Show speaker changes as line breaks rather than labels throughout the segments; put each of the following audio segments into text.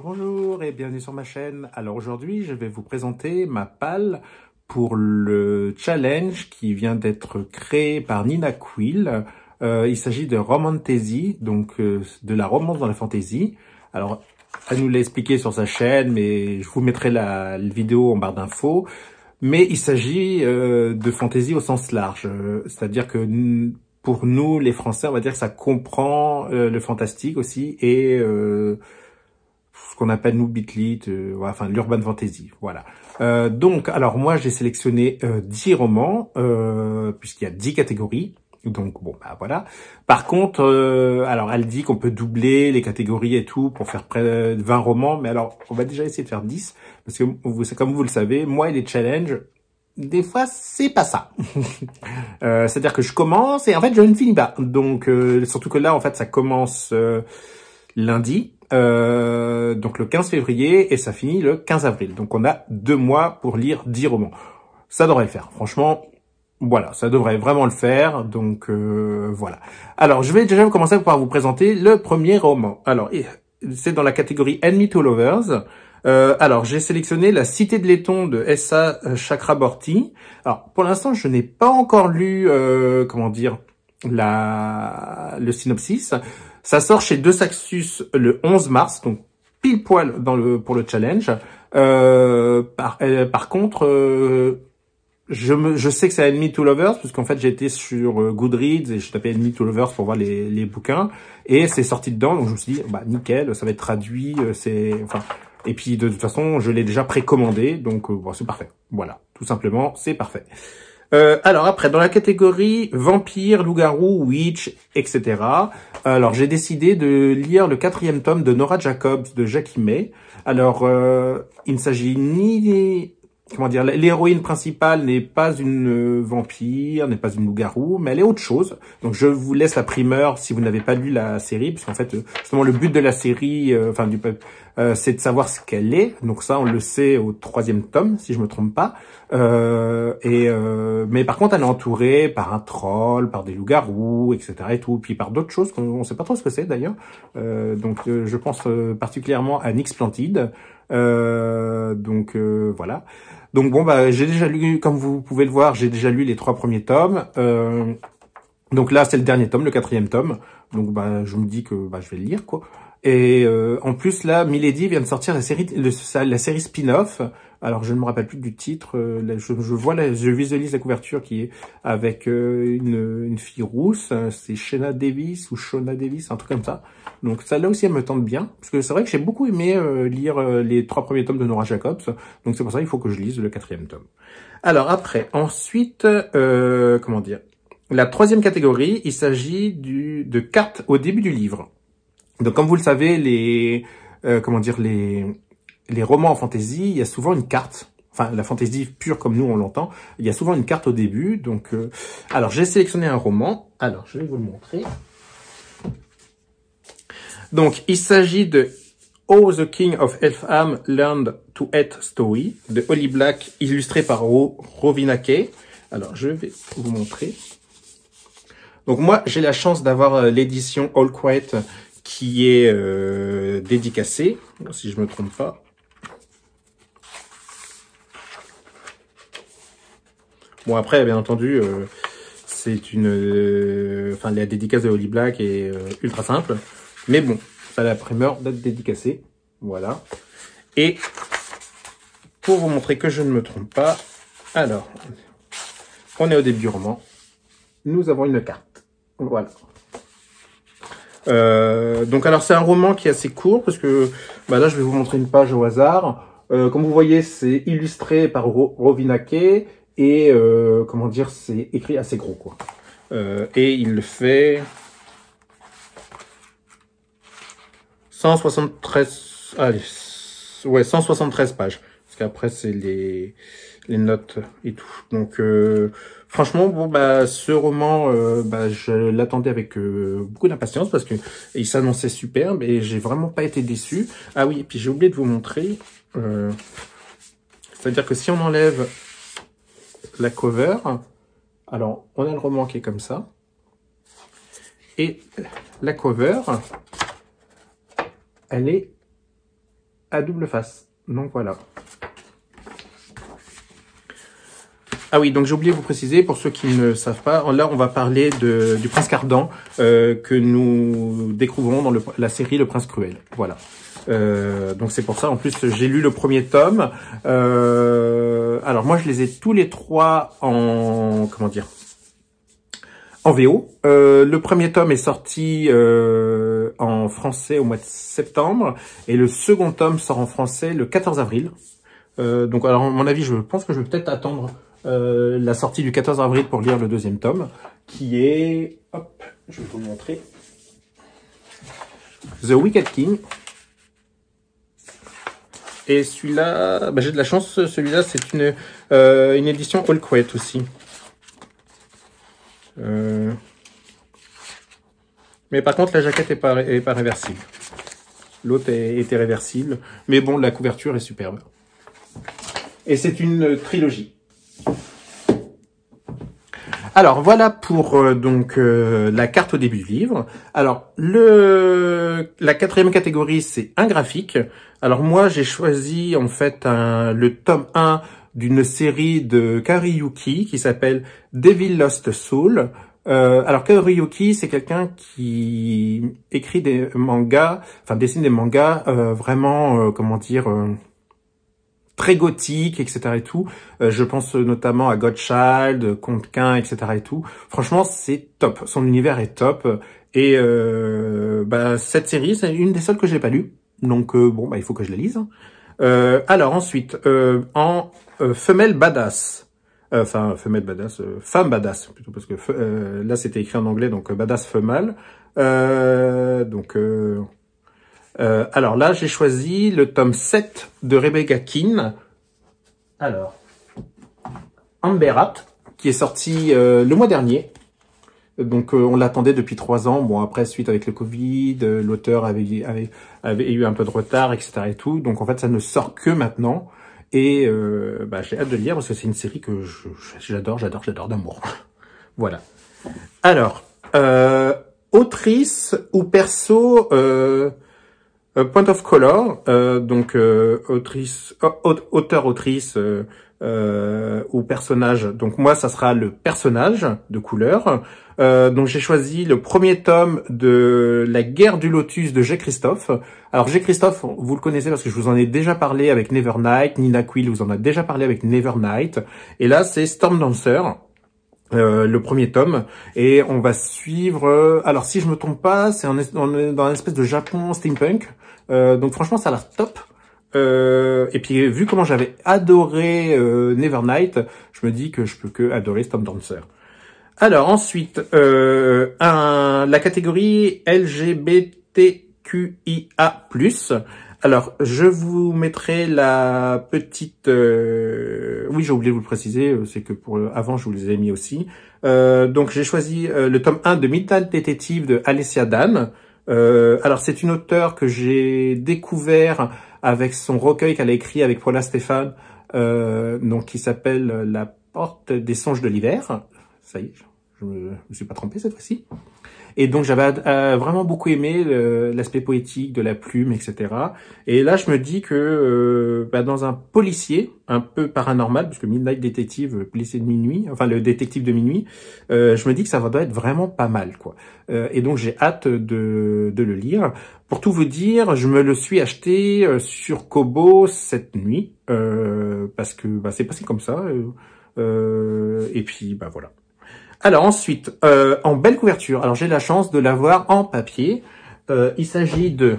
Bonjour, et bienvenue sur ma chaîne. Alors aujourd'hui, je vais vous présenter ma palle pour le challenge qui vient d'être créé par Nina Quill. Euh, il s'agit de Romantésie, donc euh, de la romance dans la fantaisie. Alors, elle nous l'a expliqué sur sa chaîne, mais je vous mettrai la, vidéo en barre d'infos. Mais il s'agit euh, de fantaisie au sens large, c'est-à-dire que pour nous, les Français, on va dire que ça comprend le fantastique aussi et qu'on appelle nous Bitlit, euh, enfin l'urban fantasy, voilà. Euh, donc, alors moi j'ai sélectionné euh, 10 romans, euh, puisqu'il y a 10 catégories. Donc bon bah voilà. Par contre, alors elle dit qu'on peut doubler les catégories et tout pour faire près de 20 romans, mais alors on va déjà essayer de faire 10 parce que comme vous le savez, moi les challenges, des fois, c'est pas ça. C'est-à-dire que je commence et en fait, je ne finis pas. Donc, surtout que là, en fait, ça commence lundi, euh, donc le 15 février, et ça finit le 15 avril. Donc on a deux mois pour lire dix romans. Ça devrait le faire, franchement. Voilà, ça devrait vraiment le faire, donc euh, voilà. Alors, je vais déjà commencer par vous présenter le premier roman. Alors, c'est dans la catégorie Enemy to Lovers. Euh, alors, j'ai sélectionné La Cité de l'Éton de S.A. Chakraborty. Alors, pour l'instant, je n'ai pas encore lu, comment dire, la... le synopsis. Ça sort chez Deux Saxus le 11 mars, donc pile poil dans le, pour le challenge. Euh, euh, par, contre, euh, je, je sais que c'est Enemy to Lovers, puisqu'en fait j'étais sur Goodreads et je tapais Enemy to Lovers pour voir les, bouquins. Et c'est sorti dedans, donc je me suis dit, bah nickel, ça va être traduit, c'est... Enfin, et puis de toute façon, je l'ai déjà précommandé, donc c'est parfait. Voilà, tout simplement, c'est parfait. Euh, alors après, dans la catégorie vampire, loup-garou, witch, etc. Alors j'ai décidé de lire le quatrième tome de Nora Jacobs de Jackie May. Alors euh, il ne s'agit ni comment dire, l'héroïne principale n'est pas une euh, vampire, n'est pas une loup-garou, mais elle est autre chose. Donc je vous laisse la primeur si vous n'avez pas lu la série, qu'en fait, euh, justement, le but de la série, euh, enfin du c'est de savoir ce qu'elle est. Donc ça, on le sait au troisième tome, si je me trompe pas. et mais par contre, elle est entourée par un troll, par des loups-garous, etc. et tout, puis par d'autres choses qu'on ne sait pas trop ce que c'est d'ailleurs. donc je pense particulièrement à Nix Plantide. donc voilà. Donc bon, bah, j'ai déjà lu, comme vous pouvez le voir, j'ai déjà lu les trois premiers tomes. Euh, donc là, c'est le dernier tome, le quatrième tome. Donc bah, je me dis que bah, je vais le lire, quoi. Et euh, en plus, là, Milady vient de sortir la série, la série spin-off. Alors, je ne me rappelle plus du titre. Euh, je, vois, je visualise la couverture qui est avec euh, une, fille rousse. Hein, c'est Shana Davis ou Shona Davis, un truc comme ça. Donc, ça, là aussi, elle me tente bien. Parce que c'est vrai que j'ai beaucoup aimé lire les trois premiers tomes de Nora Jacobs. Donc, c'est pour ça qu'il faut que je lise le quatrième tome. Alors, après, ensuite, comment dire La troisième catégorie, il s'agit de cartes au début du livre. Donc comme vous le savez, les euh, comment dire les les romans en fantasy, il y a souvent une carte. Enfin, la fantasy pure comme nous on l'entend, il y a souvent une carte au début. Donc, euh, alors j'ai sélectionné un roman. Alors, je vais vous le montrer. Donc, il s'agit de Oh, the King of Elfham Learned to Hate Story de Holly Black, illustré par Ro Rovinake. Alors, je vais vous montrer. Donc moi, j'ai la chance d'avoir euh, l'édition All Quiet qui est euh, dédicacé, si je ne me trompe pas. Bon, après, bien entendu, euh, c'est une... Euh, enfin, la dédicace de Holly Black est euh, ultra simple. Mais bon, ça, la primeur d'être dédicacée. Voilà. Et pour vous montrer que je ne me trompe pas, alors, on est au début du roman. Nous avons une carte. Voilà. Euh, donc alors c'est un roman qui est assez court parce que bah, là je vais vous montrer une page au hasard. Euh, comme vous voyez c'est illustré par Ro et euh, comment dire c'est écrit assez gros quoi. Euh, et il le fait 173 allez ouais 173 pages parce qu'après c'est les les notes et tout donc Franchement, bon bah ce roman, euh, bah, je l'attendais avec euh, beaucoup d'impatience parce que il s'annonçait superbe et j'ai vraiment pas été déçu. Ah oui, et puis j'ai oublié de vous montrer. Euh, c'est-à-dire que si on enlève la cover, alors on a le roman qui est comme ça et la cover, elle est à double face. Donc voilà. Ah oui, donc j'ai oublié de vous préciser, pour ceux qui ne savent pas, là on va parler du prince Cardan euh, que nous découvrons dans la série Le Prince Cruel. Voilà. Euh, donc c'est pour ça, en plus j'ai lu le premier tome. Euh, alors moi je les ai tous les trois en... comment dire en VO. le premier tome est sorti en français au mois de septembre et le second tome sort en français le 14 avril. donc alors à mon avis, je pense que je vais peut-être attendre euh, la sortie du 14 avril pour lire le deuxième tome, qui est, hop, je vais vous montrer, The Wicked King. Et celui-là, bah, j'ai de la chance, celui-là c'est une, euh, une édition All Quiet aussi. Euh... Mais par contre, la jaquette est pas, est pas réversible. L'autre était réversible. Mais bon, la couverture est superbe. Et c'est une trilogie. Alors voilà pour euh, donc euh, la carte au début du livre. Alors le la quatrième catégorie c'est un graphique. Alors moi j'ai choisi en fait le tome 1 d'une série de Kariyuki qui s'appelle Devil Lost Soul. Euh, alors Kariyuki c'est quelqu'un qui écrit des mangas, enfin dessine des mangas vraiment comment dire très gothique, etc. et tout. Euh, je pense notamment à gotchild Contequin, etc. et tout. Franchement, c'est top. Son univers est top. Et euh, bah, cette série, c'est une des seules que j'ai pas lues. Donc euh, bon, bah, il faut que je la lise. alors ensuite, en femelle badass. Enfin, femelle badass, femme badass plutôt parce que là c'était écrit en anglais donc badass female. donc euh, alors là, j'ai choisi le tome 7 de Rebecca Keane. Alors, Amberat, qui est sorti euh, le mois dernier. Donc euh, on l'attendait depuis trois ans. Bon après suite avec le Covid, l'auteur avait, avait, eu un peu de retard, etc. Et tout. Donc en fait ça ne sort que maintenant. Et bah, j'ai hâte de lire parce que c'est une série que j'adore, j'adore, j'adore d'amour. voilà. Alors autrice ou perso euh, Point of Color, euh, donc euh, autrice, auteur, autrice ou personnage. Donc moi, ça sera le personnage de couleur. donc j'ai choisi le premier tome de La guerre du lotus de G. Christophe. Alors G. Christophe, vous le connaissez parce que je vous en ai déjà parlé avec Nevernight, Nina Quill vous en a déjà parlé avec Nevernight. Et là, c'est Storm Dancer. Euh, le premier tome et on va suivre euh, alors si je me trompe pas c'est dans un espèce de Japon steampunk euh, donc franchement ça a l'air top et puis vu comment j'avais adoré Nevernight je me dis que je peux que adorer Dancer. alors ensuite un, la catégorie LGBTQIA+, alors, je vous mettrai la petite... Euh, oui, j'ai oublié de vous le préciser, euh, c'est que pour euh, avant, je vous les ai mis aussi. donc, j'ai choisi le tome 1 de Midnight Detective de Alessia Dan. alors, c'est une auteure que j'ai découvert avec son recueil qu'elle a écrit avec Paula Stéphane, donc qui s'appelle La porte des songes de l'hiver. Ça y est, je ne me suis pas trompé cette fois-ci. Et donc j'avais euh, vraiment beaucoup aimé l'aspect poétique de la plume, etc. Et là je me dis que euh, bah, dans un policier un peu paranormal, puisque Midnight Detective, blessé euh, de minuit, enfin le détective de minuit, je me dis que ça va être vraiment pas mal, quoi. et donc j'ai hâte de, le lire. Pour tout vous dire, je me le suis acheté sur Kobo cette nuit, parce que bah, c'est passé comme ça. et puis, bah voilà. Alors ensuite, euh, en belle couverture. Alors j'ai la chance de l'avoir en papier. Euh, il s'agit de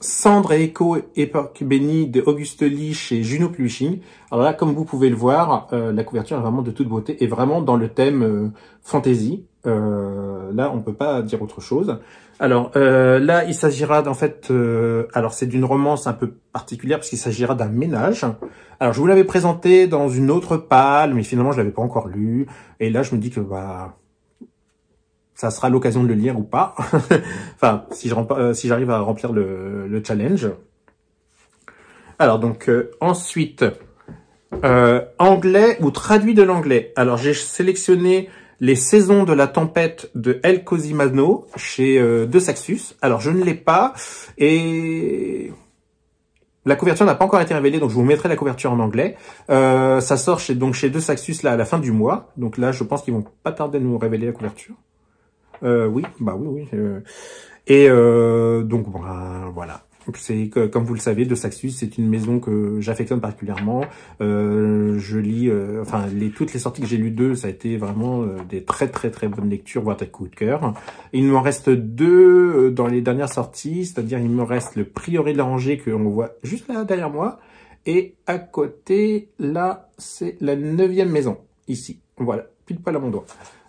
Cendre et Écho, époque bénie de Auguste Lee chez Juno Publishing. Alors là, comme vous pouvez le voir, euh, la couverture est vraiment de toute beauté et vraiment dans le thème fantasy. Euh, là, on peut pas dire autre chose. Alors euh, là, il s'agira d'en fait, euh, alors c'est d'une romance un peu particulière parce qu'il s'agira d'un ménage. Alors je vous l'avais présenté dans une autre pâle mais finalement je l'avais pas encore lu. Et là, je me dis que bah ça sera l'occasion de le lire ou pas. enfin, si si j'arrive à remplir le, challenge. Alors donc ensuite. anglais ou traduit de l'anglais. Alors j'ai sélectionné les saisons de la tempête de El Cosimano chez euh, De Saxus. Alors, je ne l'ai pas et... La couverture n'a pas encore été révélée, donc je vous mettrai la couverture en anglais. Euh, ça sort chez, donc chez De Saxus là, à la fin du mois. Donc là, je pense qu'ils vont pas tarder à nous révéler la couverture. Euh, oui, bah oui, oui. Et donc, bah, voilà. C'est comme vous le savez, De Saxus, c'est une maison que j'affectionne particulièrement. Euh, je lis, euh, enfin, les, toutes les sorties que j'ai lues d'eux, ça a été vraiment euh, des très très très bonnes lectures, voire des coups de cœur. Il m'en reste deux euh, dans les dernières sorties, c'est-à-dire il me reste le Prioré de la Rangée que l'on voit juste là derrière moi, et à côté, là, c'est la neuvième maison, ici. Voilà, pile poil à mon doigt.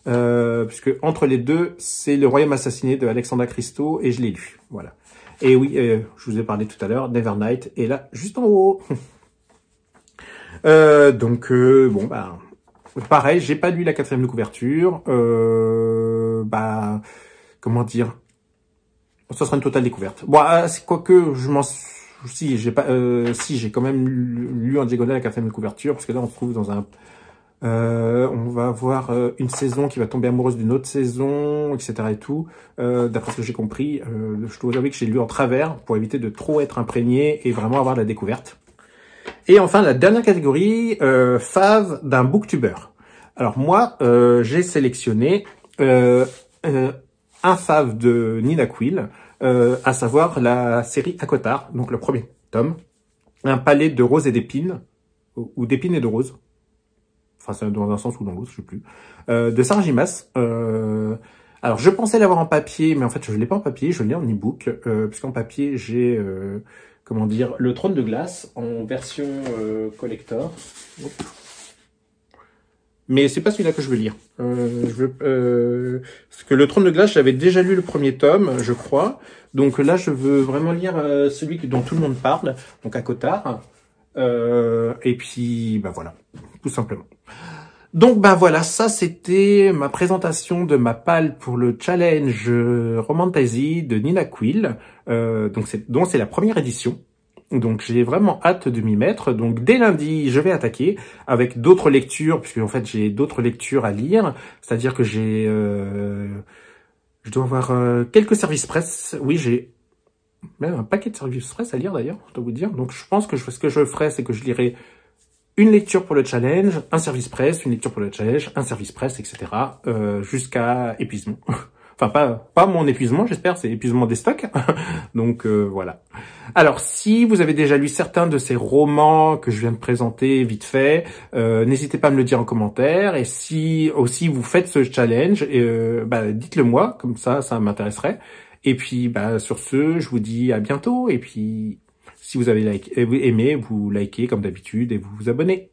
Euh, puisque entre les deux, c'est Le Royaume Assassiné de Alexandra Christo et je l'ai lu. Voilà. Et oui, euh, je vous ai parlé tout à l'heure, Nevernight est là, juste en haut. Euh, donc, euh, bon, bah, pareil, j'ai pas lu la quatrième de couverture. bah, comment dire Ça sera une totale découverte. Bon, ah, c'est quoi que je m'en si j'ai pas, si j'ai quand même lu, en diagonale la quatrième de couverture, parce que là on se trouve dans un euh, on va avoir euh, une saison qui va tomber amoureuse d'une autre saison, etc. et tout. Euh, d'après ce que j'ai compris, je dois avouer que j'ai lu en travers pour éviter de trop être imprégné et vraiment avoir la découverte. Et enfin, la dernière catégorie, fave d'un booktuber. Alors moi, j'ai sélectionné un fave de Nina Quill, à savoir la série Akotar, donc le premier tome, un palais de roses et d'épines, ou d'épines et de roses, Enfin, dans un sens ou dans l'autre, je sais plus. Euh, de Sargimas. Euh, alors, je pensais l'avoir en papier, mais en fait, je l'ai pas en papier, je l'ai en e-book. Euh, Puisqu'en papier, j'ai... Euh, comment dire, le trône de glace en version euh, collector. Mais c'est pas celui-là que je veux lire. Euh, je veux, parce que le trône de glace, j'avais déjà lu le premier tome, je crois. Donc là, je veux vraiment lire celui dont tout le monde parle, donc à Cotard. et puis, bah voilà, tout simplement. Donc ben voilà, ça c'était ma présentation de ma palle pour le challenge Romantasy de Nina Quill, euh, donc c'est la première édition. Donc j'ai vraiment hâte de m'y mettre. Donc dès lundi, je vais attaquer avec d'autres lectures, puisque en fait j'ai d'autres lectures à lire. C'est-à-dire que j'ai... Euh, je dois avoir euh, quelques services presse. Oui, j'ai même un paquet de services presse à lire d'ailleurs, je vous dire. Donc je pense que ce que je ferai, c'est que je lirai une lecture pour le challenge, un service presse, une lecture pour le challenge, un service presse, etc. Euh, jusqu'à épuisement. enfin, pas, pas mon épuisement, j'espère, c'est épuisement des stocks. Donc euh, voilà. Alors, si vous avez déjà lu certains de ces romans que je viens de présenter vite fait, euh, n'hésitez pas à me le dire en commentaire. Et si aussi vous faites ce challenge, bah, dites-le moi, comme ça, ça m'intéresserait. Et puis, bah, sur ce, je vous dis à bientôt. Et puis... Si vous avez like, euh, aimé, vous likez comme d'habitude et vous vous abonnez.